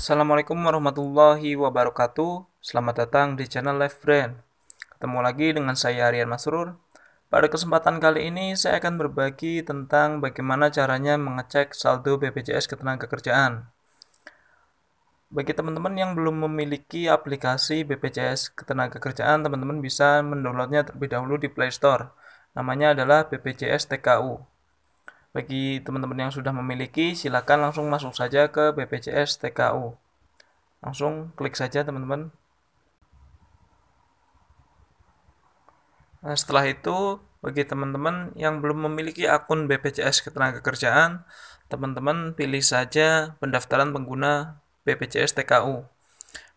Assalamualaikum warahmatullahi wabarakatuh. Selamat datang di channel Life Brand. Ketemu lagi dengan saya Rian Masrur. Pada kesempatan kali ini saya akan berbagi tentang bagaimana caranya mengecek saldo BPJS Ketenagakerjaan. Bagi teman-teman yang belum memiliki aplikasi BPJS Ketenagakerjaan, teman-teman bisa mendownloadnya terlebih dahulu di Play Store. Namanya adalah BPJS TKU. Bagi teman-teman yang sudah memiliki, silakan langsung masuk saja ke BPJS TKU. Langsung klik saja teman-teman. Nah, setelah itu, bagi teman-teman yang belum memiliki akun BPJS Ketenagakerjaan, teman-teman pilih saja pendaftaran pengguna BPJS TKU.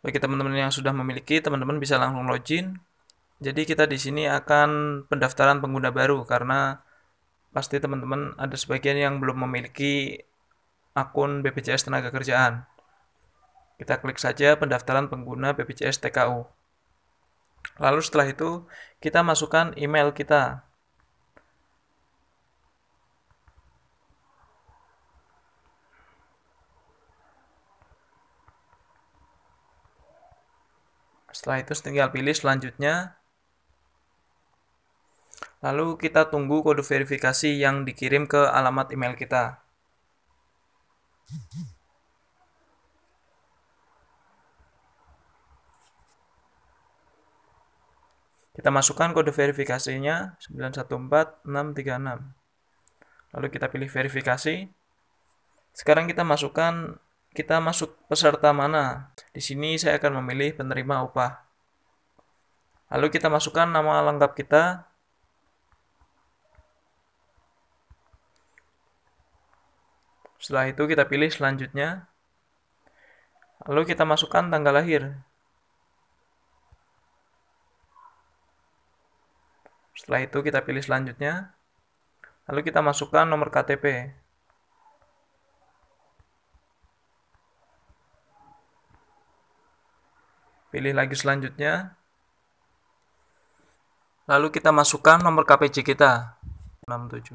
Bagi teman-teman yang sudah memiliki, teman-teman bisa langsung login. Jadi kita di sini akan pendaftaran pengguna baru karena pasti teman-teman ada sebagian yang belum memiliki akun BPJS Tenaga Kerjaan. Kita klik saja pendaftaran pengguna BPJS TKU. Lalu setelah itu kita masukkan email kita. Setelah itu tinggal pilih selanjutnya Lalu kita tunggu kode verifikasi yang dikirim ke alamat email kita. Kita masukkan kode verifikasinya 914636. Lalu kita pilih verifikasi. Sekarang kita masukkan kita masuk peserta mana. Di sini saya akan memilih penerima upah. Lalu kita masukkan nama lengkap kita, Setelah itu kita pilih selanjutnya. Lalu kita masukkan tanggal lahir. Setelah itu kita pilih selanjutnya. Lalu kita masukkan nomor KTP. Pilih lagi selanjutnya. Lalu kita masukkan nomor KPC kita. 67.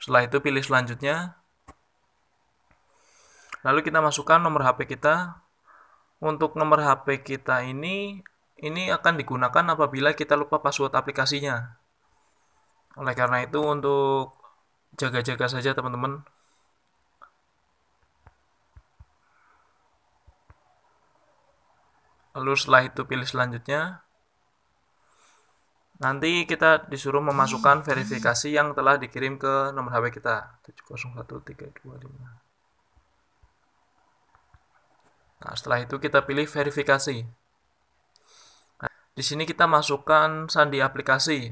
Setelah itu pilih selanjutnya. Lalu kita masukkan nomor HP kita. Untuk nomor HP kita ini ini akan digunakan apabila kita lupa password aplikasinya. Oleh karena itu untuk jaga-jaga saja teman-teman. Lalu setelah itu pilih selanjutnya. Nanti kita disuruh memasukkan verifikasi yang telah dikirim ke nomor HP kita. 701325. Nah, setelah itu kita pilih verifikasi. Nah, di sini kita masukkan sandi aplikasi.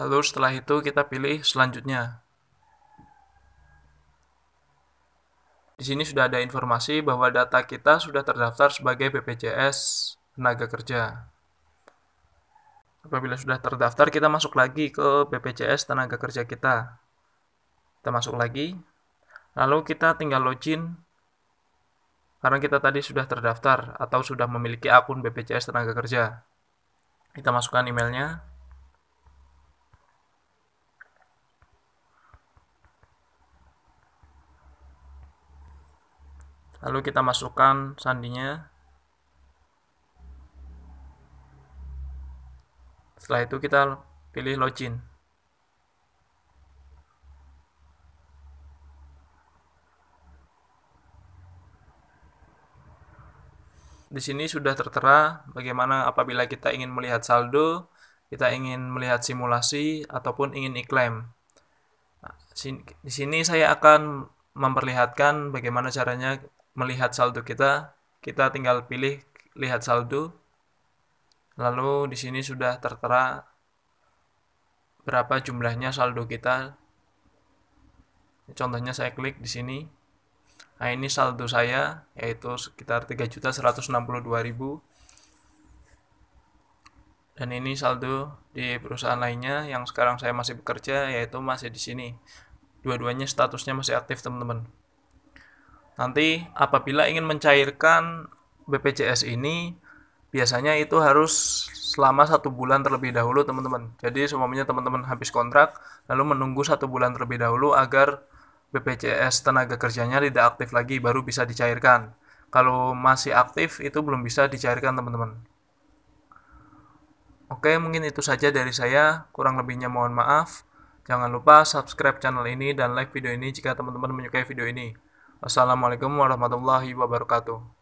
Lalu setelah itu kita pilih selanjutnya. Di sini sudah ada informasi bahwa data kita sudah terdaftar sebagai BPJS Tenaga Kerja. Apabila sudah terdaftar, kita masuk lagi ke BPJS Tenaga Kerja kita. Kita masuk lagi, Lalu kita tinggal login karena kita tadi sudah terdaftar atau sudah memiliki akun BPJS Tenaga Kerja. Kita masukkan emailnya. Lalu kita masukkan sandinya. Setelah itu kita pilih login. Di sini sudah tertera bagaimana apabila kita ingin melihat saldo, kita ingin melihat simulasi, ataupun ingin iklim. Nah, di sini saya akan memperlihatkan bagaimana caranya melihat saldo kita. Kita tinggal pilih lihat saldo. Lalu di sini sudah tertera berapa jumlahnya saldo kita. Contohnya saya klik di sini. Nah ini saldo saya yaitu sekitar 3.162.000 dan ini saldo di perusahaan lainnya yang sekarang saya masih bekerja yaitu masih di sini. Dua-duanya statusnya masih aktif teman-teman. Nanti apabila ingin mencairkan BPJS ini biasanya itu harus selama satu bulan terlebih dahulu teman-teman. Jadi semuanya teman-teman habis kontrak lalu menunggu satu bulan terlebih dahulu agar BPJS tenaga kerjanya tidak aktif lagi baru bisa dicairkan. Kalau masih aktif itu belum bisa dicairkan teman-teman. Oke, mungkin itu saja dari saya. Kurang lebihnya mohon maaf. Jangan lupa subscribe channel ini dan like video ini jika teman-teman menyukai video ini. Assalamualaikum warahmatullahi wabarakatuh.